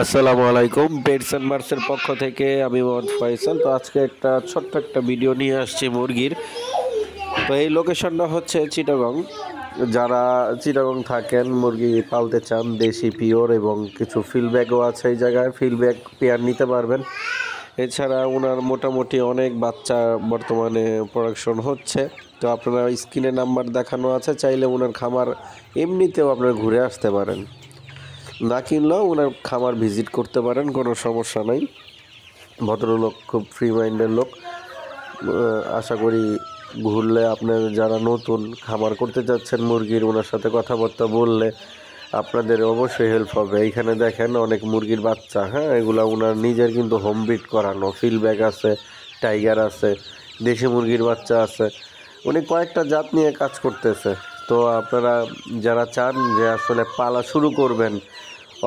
আসসালামু আলাইকুম beds and বার্সের পক্ষ থেকে আমি মোহাম্মদ ফয়সাল তো আজকে একটা ছোট্ট একটা ভিডিও নিয়ে আসছি মুরগির তো এই লোকেশনটা হচ্ছে চিটাগং যারা চিটাগং থাকেন মুরগি পালতে চান দেশি পিওর এবং কিছু ফিল্ডব্যাগও আছে এই জায়গায় ফিল্ডব্যাগ পেয়ার নিতে পারবেন এছাড়া ওনার মোটামুটি অনেক বাচ্চা বর্তমানে প্রোডাকশন হচ্ছে তো আপনারা স্ক্রিনে নাম্বার দেখানো আছে চাইলে ওনার খামার এমনিতেও আপনারা ঘুরে আসতে পারেন না কিনলেও ওনার খামার ভিজিট করতে পারেন কোনো সমস্যা নাই ভদ্রলোক খুব ফ্রি মাইন্ডের লোক আশা করি ঘুরলে আপনার যারা নতুন খামার করতে যাচ্ছেন মুরগির ওনার সাথে কথাবার্তা বললে আপনাদের অবশ্যই হেল্প হবে এইখানে দেখেন অনেক মুরগির বাচ্চা হ্যাঁ এগুলো ওনার নিজের কিন্তু হোম ব্রিড করানো ব্যাগ আছে টাইগার আছে দেশি মুরগির বাচ্চা আছে উনি কয়েকটা জাত নিয়ে কাজ করতেছে তো আপনারা যারা চান যে আসলে পালা শুরু করবেন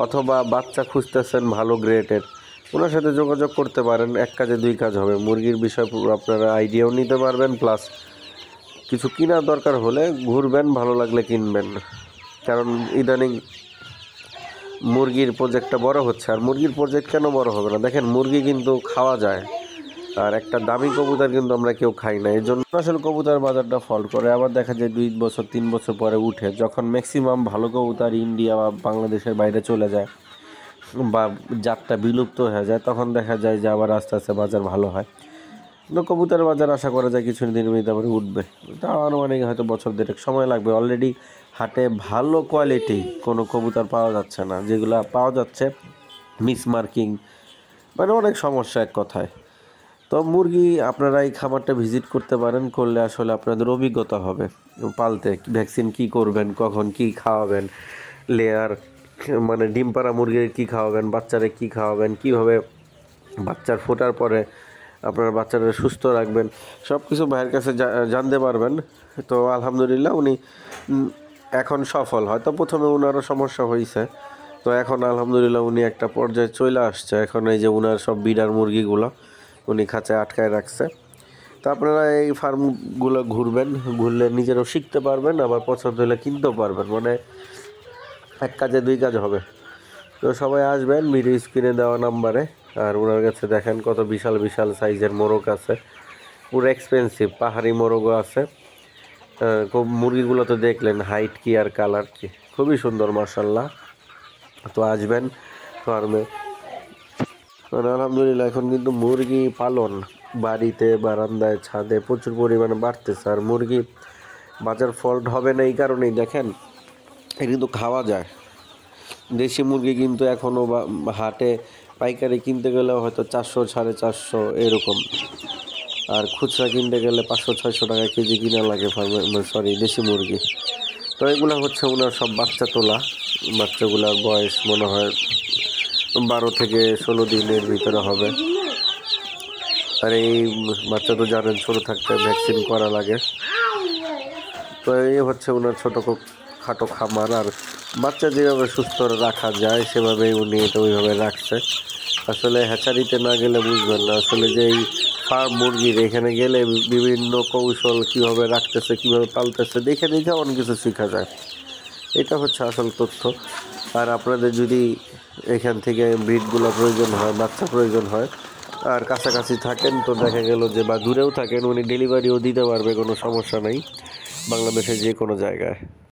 অথবা বাচ্চা খুঁজতেছেন ভালো গ্রেটের ওনার সাথে যোগাযোগ করতে পারেন এক কাজে দুই কাজ হবে মুরগির বিষয় আপনারা আইডিয়াও নিতে পারবেন প্লাস কিছু কেনার দরকার হলে ঘুরবেন ভালো লাগলে কিনবেন কারণ ইদানিং মুরগির প্রজেক্টটা বড় হচ্ছে আর মুরগির প্রজেক্ট কেন বড় হবে না দেখেন মুরগি কিন্তু খাওয়া যায় আর একটা দামি কবুতর কিন্তু আমরা কেউ খাই না এই জন্য আসলে কবুতর বাজারটা ফল করে আবার দেখা যায় দুই বছর তিন বছর পরে উঠে যখন ম্যাক্সিমাম ভালো কবুতর ইন্ডিয়া বা বাংলাদেশের বাইরে চলে যায় বা জাতটা বিলুপ্ত হয়ে যায় তখন দেখা যায় যে আবার আস্তে আস্তে বাজার ভালো হয় কিন্তু কবুতর বাজার আশা করা যায় কিছু দিনের মধ্যে আবার উঠবে তা আনুমানিক হয়তো বছর দেড়েক সময় লাগবে অলরেডি হাটে ভালো কোয়ালিটি কোনো কবুতর পাওয়া যাচ্ছে না যেগুলো পাওয়া যাচ্ছে মিস মার্কিং মানে অনেক সমস্যা এক কথায় তো মুরগি আপনারা এই খামারটা ভিজিট করতে পারেন করলে আসলে আপনাদের অভিজ্ঞতা হবে পালতে ভ্যাকসিন কি করবেন কখন কি খাওয়াবেন লেয়ার মানে ডিম পাড়া মুরগির কী খাওয়াবেন বাচ্চারে কি খাওয়াবেন কিভাবে বাচ্চার ফোটার পরে আপনার বাচ্চারা সুস্থ রাখবেন সব কিছু ভাইয়ের কাছে জানতে পারবেন তো আলহামদুলিল্লাহ উনি এখন সফল হয়তো প্রথমে ওনারও সমস্যা হয়েছে তো এখন আলহামদুলিল্লাহ উনি একটা পর্যায়ে চলে আসছে এখন এই যে ওনার সব বিড়ার মুরগিগুলো উনি খাঁচায় আটকায় রাখছে তো আপনারা এই ফার্মগুলো ঘুরবেন ঘুরলে নিজেরও শিখতে পারবেন আবার পছন্দ হলে কিনতেও পারবেন মানে এক কাজে দুই কাজ হবে তো সবাই আসবেন ভিডিও স্ক্রিনে দেওয়া নাম্বারে আর ওনার কাছে দেখেন কত বিশাল বিশাল সাইজের মোরগ আছে পুরো এক্সপেন্সিভ পাহাড়ি মোরগও আছে খুব মুরগিগুলো তো দেখলেন হাইট কি আর কালার কি খুবই সুন্দর মার্শাল্লাহ তো আসবেন ফার্মে কারণ আলহামদুলিল্লাহ এখন কিন্তু মুরগি পালন বাড়িতে বারান্দায় ছাদে প্রচুর পরিমাণে বাড়তেছে আর মুরগি বাজার ফল্ট হবে না এই কারণেই দেখেন এটা কিন্তু খাওয়া যায় দেশি মুরগি কিন্তু এখনও হাটে পাইকারি কিনতে গেলে হয়তো চারশো সাড়ে চারশো এরকম আর খুচরা কিনতে গেলে পাঁচশো ছয়শো টাকা কেজি কিনা লাগে মানে সরি দেশি মুরগি তো এগুলো হচ্ছে ওনার সব বাচ্চা তোলা বাচ্চাগুলার বয়স মনে হয় বারো থেকে ষোলো দিনের ভিতরে হবে আর এই বাচ্চা তো জানেন ছোটো থাকতে ভ্যাকসিন করা লাগে তো এই হচ্ছে ওনার ছোটো খাটো খামার আর বাচ্চা যেভাবে সুস্থ রাখা যায় সেভাবে উনি এটা ওইভাবে রাখছে আসলে হ্যাচারিতে না গেলে বুঝবেন না আসলে যে এই ফার্ম মুরগির এখানে গেলে বিভিন্ন কৌশল কীভাবে রাখতেছে কীভাবে পালতেছে দেখে দেখে অনেক কিছু শেখা যায় এটা হচ্ছে আসল তথ্য আর আপনাদের যদি এখান থেকে ব্রিডগুলো প্রয়োজন হয় বাচ্চা প্রয়োজন হয় আর কাছাকাছি থাকেন তো দেখা গেল যে বা দূরেও থাকেন উনি ডেলিভারিও দিতে পারবে কোনো সমস্যা নেই বাংলাদেশের যে কোনো জায়গায়